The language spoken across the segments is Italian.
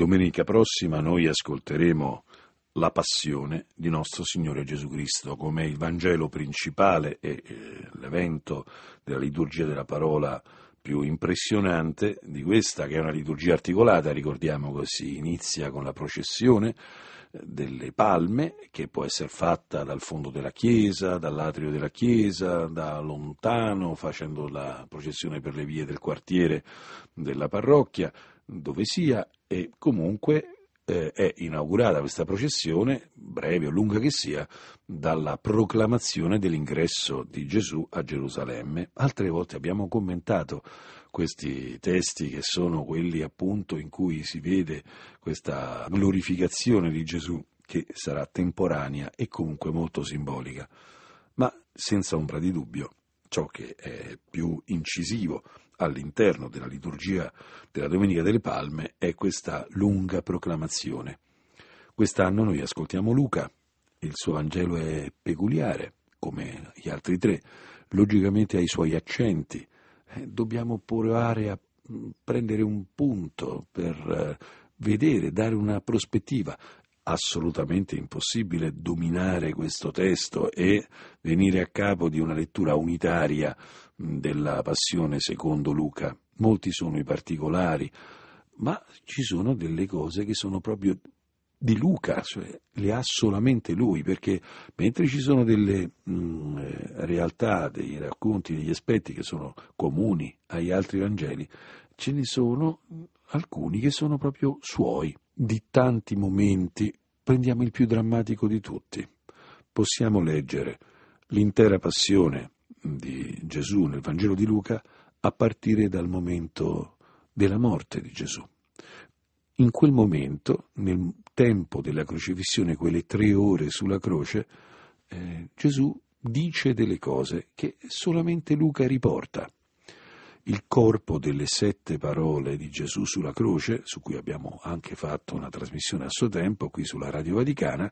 Domenica prossima noi ascolteremo la passione di nostro Signore Gesù Cristo come il Vangelo principale e eh, l'evento della liturgia della parola più impressionante di questa, che è una liturgia articolata, ricordiamo così, inizia con la processione eh, delle palme, che può essere fatta dal fondo della chiesa, dall'atrio della chiesa, da lontano, facendo la processione per le vie del quartiere della parrocchia, dove sia, e comunque eh, è inaugurata questa processione, breve o lunga che sia, dalla proclamazione dell'ingresso di Gesù a Gerusalemme. Altre volte abbiamo commentato questi testi che sono quelli appunto in cui si vede questa glorificazione di Gesù che sarà temporanea e comunque molto simbolica, ma senza ombra di dubbio ciò che è più incisivo all'interno della liturgia della Domenica delle Palme è questa lunga proclamazione. Quest'anno noi ascoltiamo Luca, il suo Vangelo è peculiare, come gli altri tre, logicamente ha i suoi accenti, eh, dobbiamo provare a mm, prendere un punto per eh, vedere, dare una prospettiva assolutamente impossibile dominare questo testo e venire a capo di una lettura unitaria della passione secondo Luca. Molti sono i particolari, ma ci sono delle cose che sono proprio di Luca, cioè le ha solamente lui, perché mentre ci sono delle mh, eh, realtà, dei racconti, degli aspetti che sono comuni agli altri Vangeli, ce ne sono alcuni che sono proprio suoi. Di tanti momenti prendiamo il più drammatico di tutti. Possiamo leggere l'intera passione di Gesù nel Vangelo di Luca a partire dal momento della morte di Gesù. In quel momento, nel tempo della crocifissione, quelle tre ore sulla croce, eh, Gesù dice delle cose che solamente Luca riporta il corpo delle sette parole di Gesù sulla croce, su cui abbiamo anche fatto una trasmissione a suo tempo qui sulla Radio Vaticana,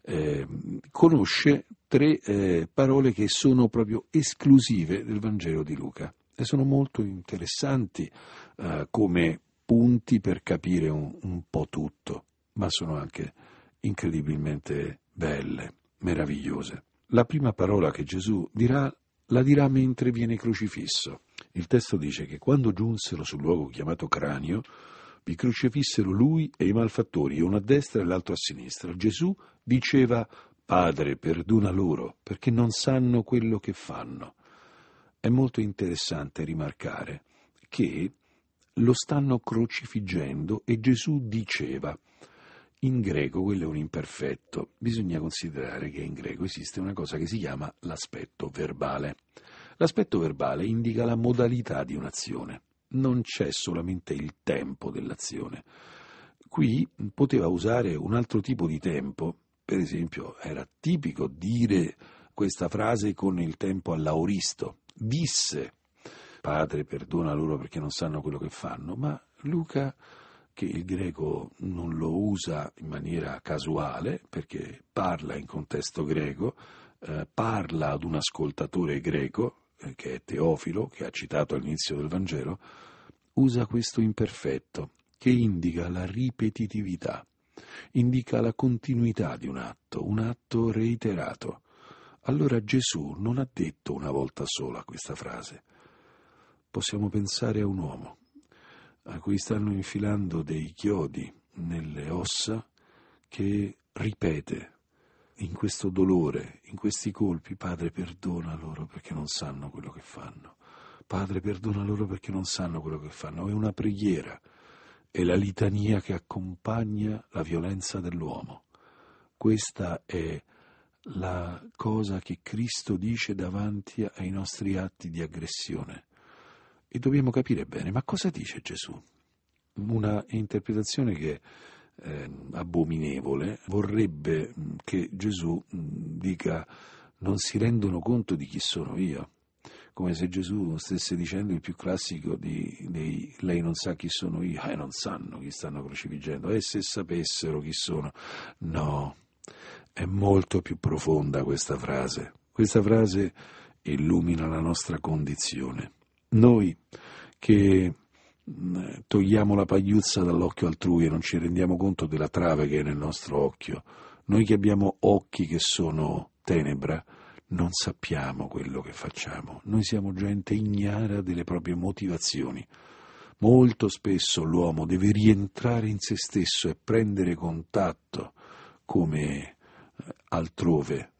eh, conosce tre eh, parole che sono proprio esclusive del Vangelo di Luca e sono molto interessanti eh, come punti per capire un, un po' tutto, ma sono anche incredibilmente belle, meravigliose. La prima parola che Gesù dirà la dirà mentre viene crocifisso il testo dice che quando giunsero sul luogo chiamato Cranio, vi crocifissero lui e i malfattori, uno a destra e l'altro a sinistra. Gesù diceva, Padre, perdona loro, perché non sanno quello che fanno. È molto interessante rimarcare che lo stanno crocifiggendo e Gesù diceva, in greco quello è un imperfetto. Bisogna considerare che in greco esiste una cosa che si chiama l'aspetto verbale. L'aspetto verbale indica la modalità di un'azione, non c'è solamente il tempo dell'azione. Qui poteva usare un altro tipo di tempo, per esempio era tipico dire questa frase con il tempo all'auristo, disse, padre perdona loro perché non sanno quello che fanno, ma Luca che il greco non lo usa in maniera casuale, perché parla in contesto greco, eh, parla ad un ascoltatore greco, eh, che è Teofilo, che ha citato all'inizio del Vangelo, usa questo imperfetto che indica la ripetitività, indica la continuità di un atto, un atto reiterato. Allora Gesù non ha detto una volta sola questa frase. Possiamo pensare a un uomo a cui stanno infilando dei chiodi nelle ossa che ripete in questo dolore, in questi colpi, Padre, perdona loro perché non sanno quello che fanno. Padre, perdona loro perché non sanno quello che fanno. È una preghiera, è la litania che accompagna la violenza dell'uomo. Questa è la cosa che Cristo dice davanti ai nostri atti di aggressione. E dobbiamo capire bene, ma cosa dice Gesù? Una interpretazione che eh, abominevole, vorrebbe mm, che Gesù mm, dica non si rendono conto di chi sono io, come se Gesù stesse dicendo il più classico di, dei lei non sa chi sono io, eh non sanno chi stanno crocifiggendo, eh se sapessero chi sono, no, è molto più profonda questa frase, questa frase illumina la nostra condizione. Noi che Mm, togliamo la pagliuzza dall'occhio altrui e non ci rendiamo conto della trave che è nel nostro occhio. Noi che abbiamo occhi che sono tenebra, non sappiamo quello che facciamo. Noi siamo gente ignara delle proprie motivazioni. Molto spesso l'uomo deve rientrare in se stesso e prendere contatto come eh, altrove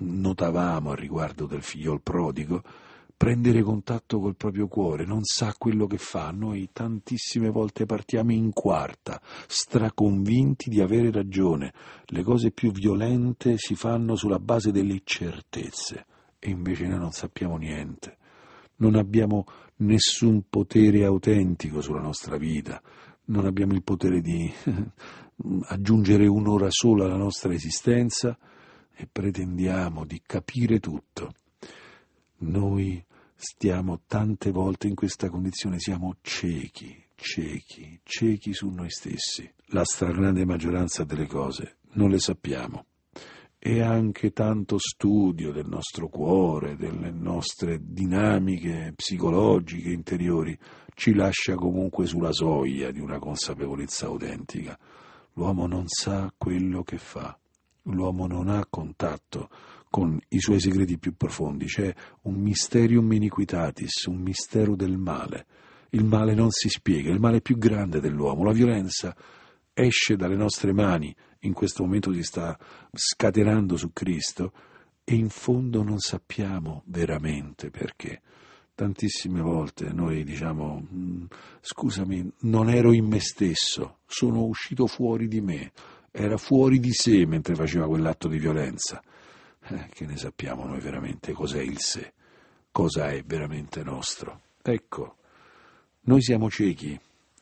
notavamo a riguardo del figliol prodigo, prendere contatto col proprio cuore, non sa quello che fa. Noi tantissime volte partiamo in quarta, straconvinti di avere ragione. Le cose più violente si fanno sulla base delle certezze e invece noi non sappiamo niente. Non abbiamo nessun potere autentico sulla nostra vita, non abbiamo il potere di aggiungere un'ora sola alla nostra esistenza e pretendiamo di capire tutto. Noi stiamo tante volte in questa condizione, siamo ciechi, ciechi, ciechi su noi stessi. La stragrande maggioranza delle cose non le sappiamo. E anche tanto studio del nostro cuore, delle nostre dinamiche psicologiche interiori, ci lascia comunque sulla soglia di una consapevolezza autentica. L'uomo non sa quello che fa, l'uomo non ha contatto con i suoi segreti più profondi, c'è cioè un mysterium iniquitatis, un mistero del male. Il male non si spiega, il male è più grande dell'uomo, la violenza esce dalle nostre mani, in questo momento si sta scatenando su Cristo e in fondo non sappiamo veramente perché. Tantissime volte noi diciamo, mm, scusami, non ero in me stesso, sono uscito fuori di me, era fuori di sé mentre faceva quell'atto di violenza. Eh, che ne sappiamo noi veramente cos'è il sé, cosa è veramente nostro. Ecco, noi siamo ciechi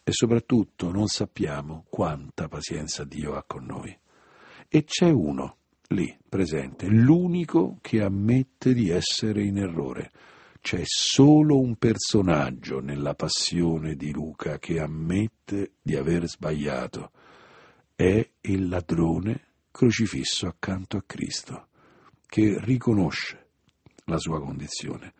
e soprattutto non sappiamo quanta pazienza Dio ha con noi. E c'è uno lì presente, l'unico che ammette di essere in errore. C'è solo un personaggio nella passione di Luca che ammette di aver sbagliato. È il ladrone crocifisso accanto a Cristo che riconosce la sua condizione,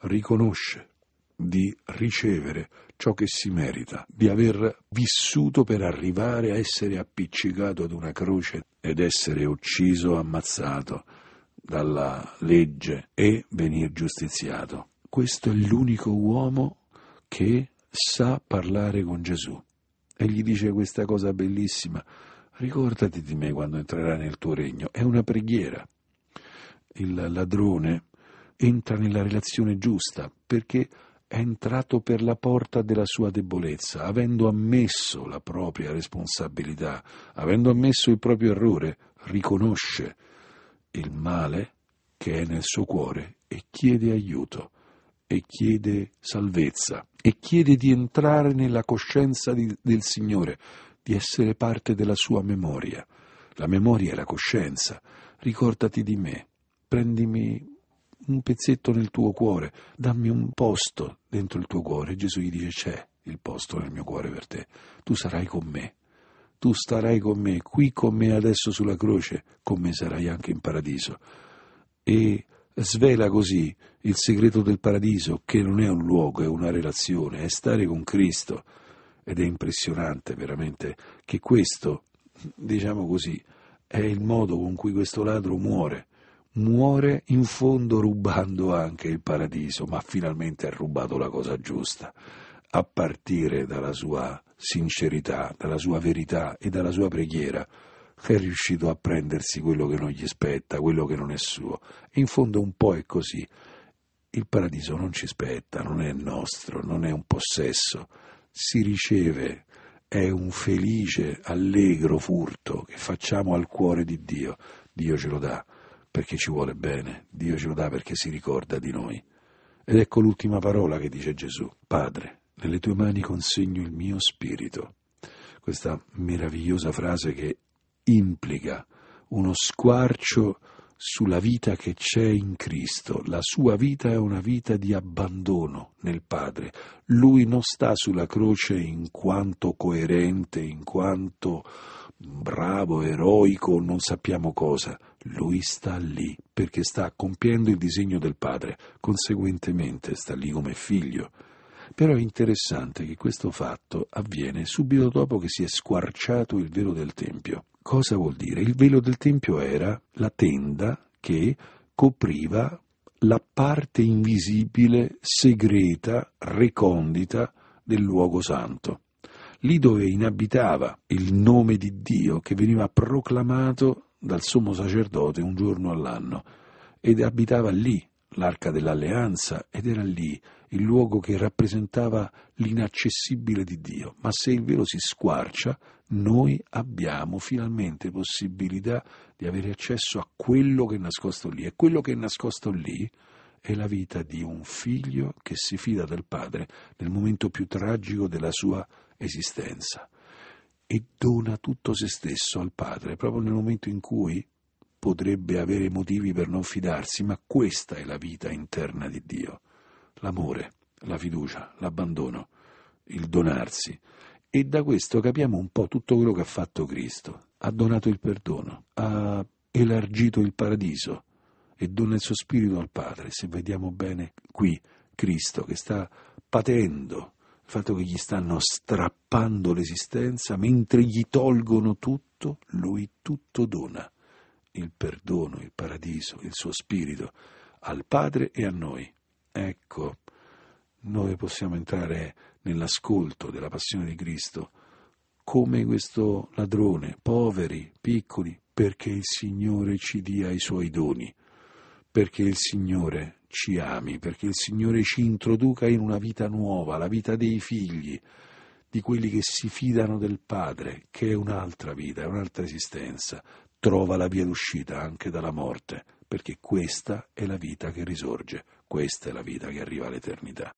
riconosce di ricevere ciò che si merita, di aver vissuto per arrivare a essere appiccicato ad una croce ed essere ucciso, ammazzato dalla legge e venir giustiziato. Questo è l'unico uomo che sa parlare con Gesù e gli dice questa cosa bellissima, ricordati di me quando entrerai nel tuo regno, è una preghiera il ladrone entra nella relazione giusta perché è entrato per la porta della sua debolezza, avendo ammesso la propria responsabilità, avendo ammesso il proprio errore, riconosce il male che è nel suo cuore e chiede aiuto e chiede salvezza e chiede di entrare nella coscienza di, del Signore, di essere parte della sua memoria. La memoria è la coscienza. Ricordati di me, prendimi un pezzetto nel tuo cuore, dammi un posto dentro il tuo cuore. Gesù gli dice c'è il posto nel mio cuore per te, tu sarai con me, tu starai con me, qui con me adesso sulla croce, con me sarai anche in paradiso. E svela così il segreto del paradiso, che non è un luogo, è una relazione, è stare con Cristo. Ed è impressionante veramente che questo, diciamo così, è il modo con cui questo ladro muore muore in fondo rubando anche il paradiso, ma finalmente ha rubato la cosa giusta, a partire dalla sua sincerità, dalla sua verità e dalla sua preghiera, che è riuscito a prendersi quello che non gli spetta, quello che non è suo. in fondo un po' è così. Il paradiso non ci spetta, non è nostro, non è un possesso, si riceve, è un felice, allegro furto che facciamo al cuore di Dio. Dio ce lo dà perché ci vuole bene, Dio ce lo dà perché si ricorda di noi. Ed ecco l'ultima parola che dice Gesù, Padre, nelle tue mani consegno il mio spirito. Questa meravigliosa frase che implica uno squarcio sulla vita che c'è in Cristo. La sua vita è una vita di abbandono nel Padre. Lui non sta sulla croce in quanto coerente, in quanto bravo, eroico, non sappiamo cosa, lui sta lì perché sta compiendo il disegno del Padre, conseguentemente sta lì come figlio. Però è interessante che questo fatto avviene subito dopo che si è squarciato il velo del Tempio. Cosa vuol dire? Il velo del Tempio era la tenda che copriva la parte invisibile, segreta, recondita del luogo santo, lì dove inabitava il nome di Dio che veniva proclamato dal sommo sacerdote un giorno all'anno ed abitava lì l'arca dell'alleanza ed era lì il luogo che rappresentava l'inaccessibile di Dio. Ma se il velo si squarcia, noi abbiamo finalmente possibilità di avere accesso a quello che è nascosto lì. E quello che è nascosto lì è la vita di un figlio che si fida del padre nel momento più tragico della sua esistenza e dona tutto se stesso al padre, proprio nel momento in cui potrebbe avere motivi per non fidarsi, ma questa è la vita interna di Dio, l'amore, la fiducia, l'abbandono, il donarsi. E da questo capiamo un po' tutto quello che ha fatto Cristo. Ha donato il perdono, ha elargito il paradiso e dona il suo spirito al Padre. Se vediamo bene qui Cristo che sta patendo il fatto che gli stanno strappando l'esistenza, mentre gli tolgono tutto, lui tutto dona, il perdono, il paradiso, il suo spirito, al Padre e a noi. Ecco, noi possiamo entrare nell'ascolto della passione di Cristo come questo ladrone, poveri, piccoli, perché il Signore ci dia i suoi doni perché il Signore ci ami, perché il Signore ci introduca in una vita nuova, la vita dei figli, di quelli che si fidano del Padre, che è un'altra vita, è un'altra esistenza, trova la via d'uscita anche dalla morte, perché questa è la vita che risorge, questa è la vita che arriva all'eternità.